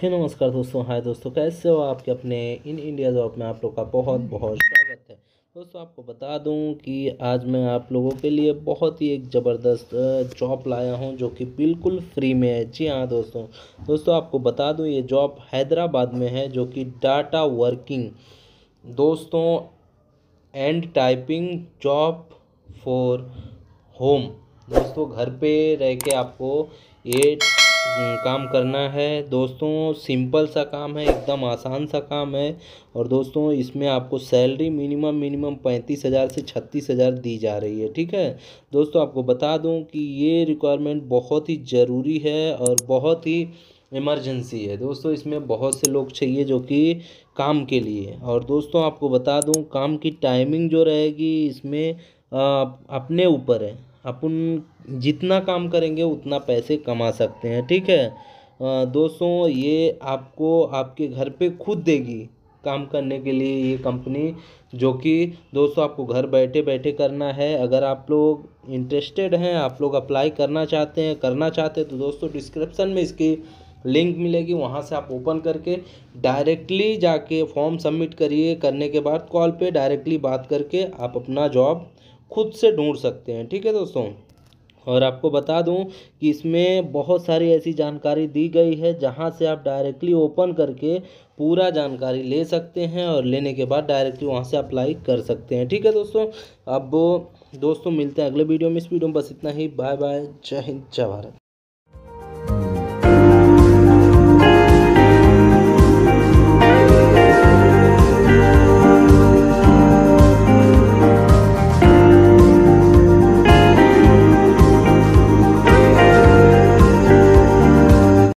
हे नमस्कार दोस्तों हाय दोस्तों कैसे हो आपके अपने इन इंडिया जॉब में आप लोग का बहुत बहुत स्वागत है दोस्तों आपको बता दूं कि आज मैं आप लोगों के लिए बहुत ही एक ज़बरदस्त जॉब लाया हूं जो कि बिल्कुल फ्री में है जी हाँ दोस्तों दोस्तों आपको बता दूं ये जॉब हैदराबाद में है जो कि डाटा वर्किंग दोस्तों and typing job for home दोस्तों घर पर रह के आपको ये हम्म, काम करना है दोस्तों सिंपल सा काम है एकदम आसान सा काम है और दोस्तों इसमें आपको सैलरी मिनिमम मिनिमम पैंतीस हज़ार से छत्तीस हज़ार दी जा रही है ठीक है दोस्तों आपको बता दूं कि ये रिक्वायरमेंट बहुत ही ज़रूरी है और बहुत ही इमरजेंसी है दोस्तों इसमें बहुत से लोग चाहिए जो कि काम के लिए और दोस्तों आपको बता दूँ काम की टाइमिंग जो रहेगी इसमें आ, अपने ऊपर है अपन जितना काम करेंगे उतना पैसे कमा सकते हैं ठीक है दोस्तों ये आपको आपके घर पे खुद देगी काम करने के लिए ये कंपनी जो कि दोस्तों आपको घर बैठे बैठे करना है अगर आप लोग इंटरेस्टेड हैं आप लोग अप्लाई करना चाहते हैं करना चाहते हैं तो दोस्तों डिस्क्रिप्सन में इसकी लिंक मिलेगी वहाँ से आप ओपन करके डायरेक्टली जाके फॉर्म सबमिट करिए करने के बाद कॉल पे डायरेक्टली बात करके आप अपना जॉब खुद से ढूंढ सकते हैं ठीक है दोस्तों और आपको बता दूं कि इसमें बहुत सारी ऐसी जानकारी दी गई है जहां से आप डायरेक्टली ओपन करके पूरा जानकारी ले सकते हैं और लेने के बाद डायरेक्टली वहां से अप्लाई कर सकते हैं ठीक है दोस्तों अब दोस्तों मिलते हैं अगले वीडियो में इस वीडियो में बस इतना ही बाय बाय जय हिंद जय भारत